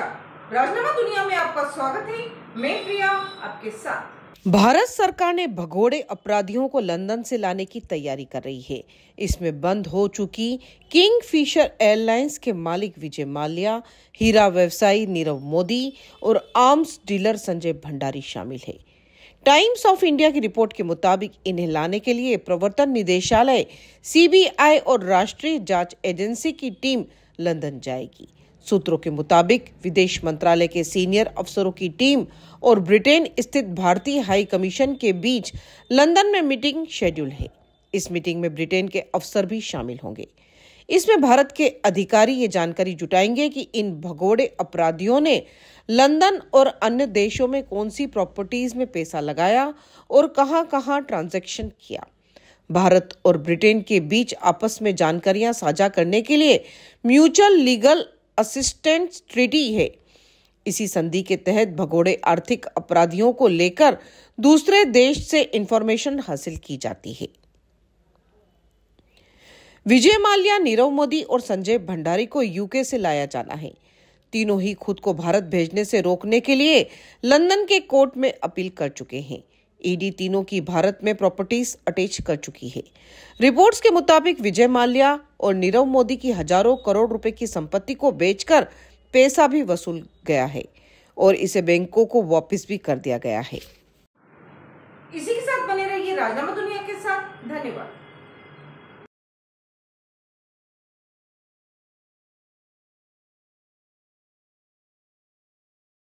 नमस्कार राजनामा दुनिया में आपका स्वागत है मैं प्रिया आपके साथ भारत सरकार ने भगोड़े अपराधियों को लंदन से लाने की तैयारी कर रही है इसमें बंद हो चुकी किंग फिशर एयरलाइंस के मालिक विजय माल्या हीरा व्यवसायी नीरव मोदी और आर्म्स डीलर संजय भंडारी शामिल है टाइम्स ऑफ इंडिया की रिपोर्ट के मुताबिक इन्हें लाने के लिए प्रवर्तन निदेशालय सीबीआई और राष्ट्रीय जांच एजेंसी की टीम लंदन जाएगी सूत्रों के मुताबिक विदेश मंत्रालय के सीनियर अफसरों की टीम और ब्रिटेन स्थित भारतीय हाई कमीशन के बीच लंदन में मीटिंग शेड्यूल है इस मीटिंग में ब्रिटेन के अफसर भी शामिल होंगे इसमें भारत के अधिकारी ये जानकारी जुटाएंगे कि इन भगोड़े अपराधियों ने लंदन और अन्य देशों में कौन सी प्रॉपर्टीज में पैसा लगाया और कहां कहां ट्रांजैक्शन किया भारत और ब्रिटेन के बीच आपस में जानकारियां साझा करने के लिए म्यूचुअल लीगल असिस्टेंट ट्रिटी है इसी संधि के तहत भगोड़े आर्थिक अपराधियों को लेकर दूसरे देश से इंफॉर्मेशन हासिल की जाती है विजय माल्या नीरव मोदी और संजय भंडारी को यूके से लाया जाना है तीनों ही खुद को भारत भेजने से रोकने के लिए लंदन के कोर्ट में अपील कर चुके हैं ईडी तीनों की भारत में प्रॉपर्टीज अटैच कर चुकी है रिपोर्ट्स के मुताबिक विजय माल्या और नीरव मोदी की हजारों करोड़ रुपए की संपत्ति को बेचकर पैसा भी वसूल गया है और इसे बैंकों को वापस भी कर दिया गया है इसी के साथ बने रहिए राजनामा दुनिया के साथ धन्यवाद